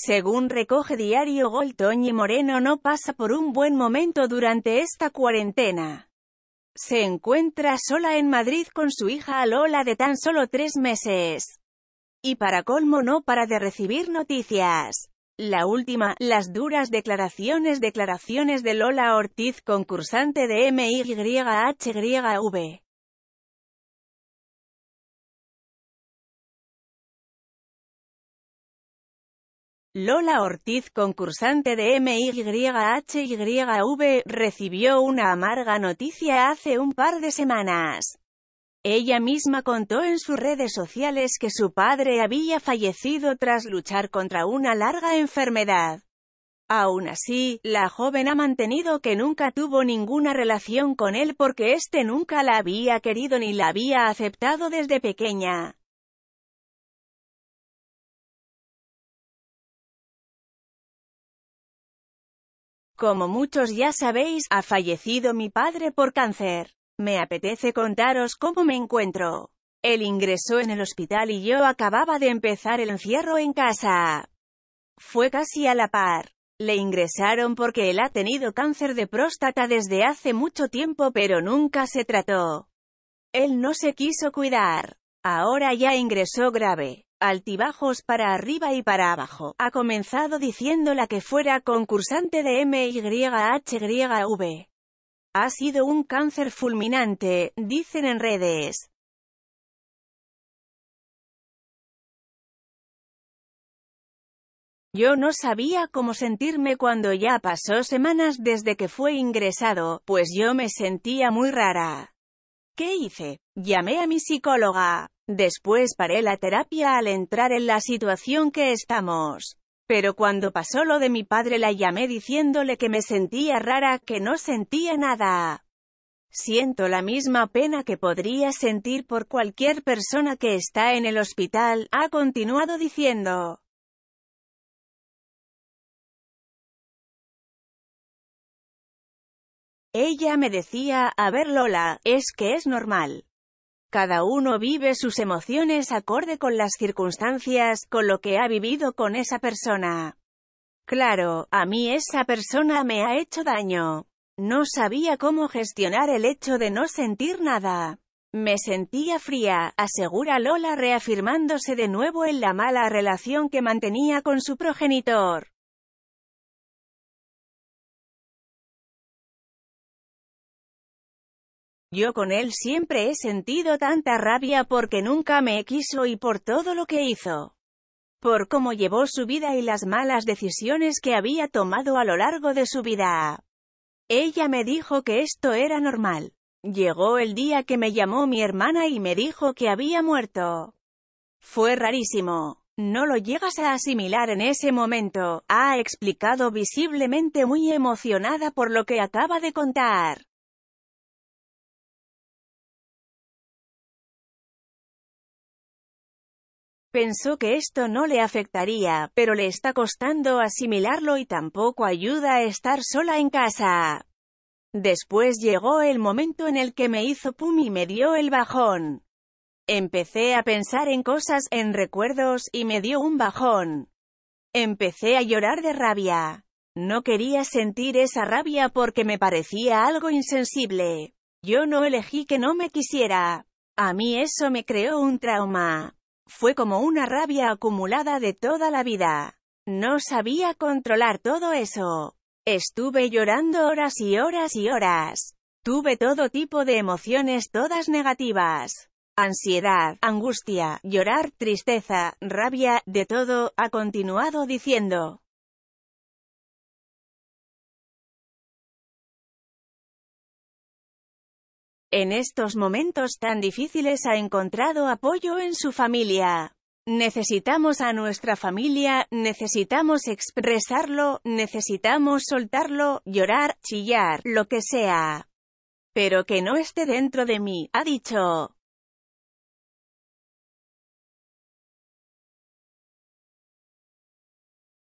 Según recoge Diario Gol, Toñi Moreno no pasa por un buen momento durante esta cuarentena. Se encuentra sola en Madrid con su hija Lola de tan solo tres meses. Y para colmo no para de recibir noticias. La última, las duras declaraciones declaraciones de Lola Ortiz, concursante de V. Lola Ortiz, concursante de MYHYV, recibió una amarga noticia hace un par de semanas. Ella misma contó en sus redes sociales que su padre había fallecido tras luchar contra una larga enfermedad. Aún así, la joven ha mantenido que nunca tuvo ninguna relación con él porque éste nunca la había querido ni la había aceptado desde pequeña. Como muchos ya sabéis, ha fallecido mi padre por cáncer. Me apetece contaros cómo me encuentro. Él ingresó en el hospital y yo acababa de empezar el encierro en casa. Fue casi a la par. Le ingresaron porque él ha tenido cáncer de próstata desde hace mucho tiempo pero nunca se trató. Él no se quiso cuidar. Ahora ya ingresó grave altibajos para arriba y para abajo. Ha comenzado diciendo la que fuera concursante de MYHV. Ha sido un cáncer fulminante, dicen en redes. Yo no sabía cómo sentirme cuando ya pasó semanas desde que fue ingresado, pues yo me sentía muy rara. ¿Qué hice? Llamé a mi psicóloga, Después paré la terapia al entrar en la situación que estamos. Pero cuando pasó lo de mi padre la llamé diciéndole que me sentía rara, que no sentía nada. Siento la misma pena que podría sentir por cualquier persona que está en el hospital, ha continuado diciendo. Ella me decía, a ver Lola, es que es normal. Cada uno vive sus emociones acorde con las circunstancias, con lo que ha vivido con esa persona. Claro, a mí esa persona me ha hecho daño. No sabía cómo gestionar el hecho de no sentir nada. Me sentía fría, asegura Lola reafirmándose de nuevo en la mala relación que mantenía con su progenitor. Yo con él siempre he sentido tanta rabia porque nunca me quiso y por todo lo que hizo. Por cómo llevó su vida y las malas decisiones que había tomado a lo largo de su vida. Ella me dijo que esto era normal. Llegó el día que me llamó mi hermana y me dijo que había muerto. Fue rarísimo. No lo llegas a asimilar en ese momento, ha explicado visiblemente muy emocionada por lo que acaba de contar. Pensó que esto no le afectaría, pero le está costando asimilarlo y tampoco ayuda a estar sola en casa. Después llegó el momento en el que me hizo pum y me dio el bajón. Empecé a pensar en cosas, en recuerdos, y me dio un bajón. Empecé a llorar de rabia. No quería sentir esa rabia porque me parecía algo insensible. Yo no elegí que no me quisiera. A mí eso me creó un trauma. Fue como una rabia acumulada de toda la vida. No sabía controlar todo eso. Estuve llorando horas y horas y horas. Tuve todo tipo de emociones todas negativas. Ansiedad, angustia, llorar, tristeza, rabia, de todo, ha continuado diciendo. En estos momentos tan difíciles ha encontrado apoyo en su familia. Necesitamos a nuestra familia, necesitamos expresarlo, necesitamos soltarlo, llorar, chillar, lo que sea. Pero que no esté dentro de mí, ha dicho.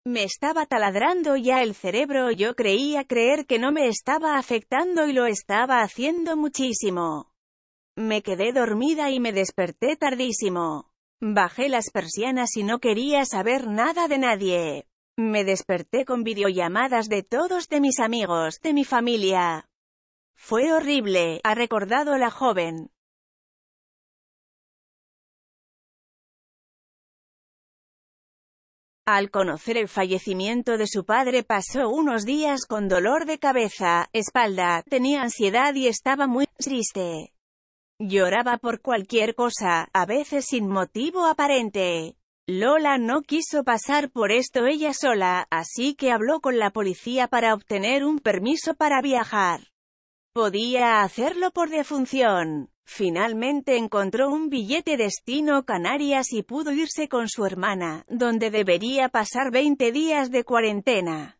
Me estaba taladrando ya el cerebro, yo creía creer que no me estaba afectando y lo estaba haciendo muchísimo. Me quedé dormida y me desperté tardísimo. Bajé las persianas y no quería saber nada de nadie. Me desperté con videollamadas de todos de mis amigos, de mi familia. Fue horrible, ha recordado la joven. Al conocer el fallecimiento de su padre pasó unos días con dolor de cabeza, espalda, tenía ansiedad y estaba muy triste. Lloraba por cualquier cosa, a veces sin motivo aparente. Lola no quiso pasar por esto ella sola, así que habló con la policía para obtener un permiso para viajar. Podía hacerlo por defunción. Finalmente encontró un billete destino Canarias y pudo irse con su hermana, donde debería pasar 20 días de cuarentena.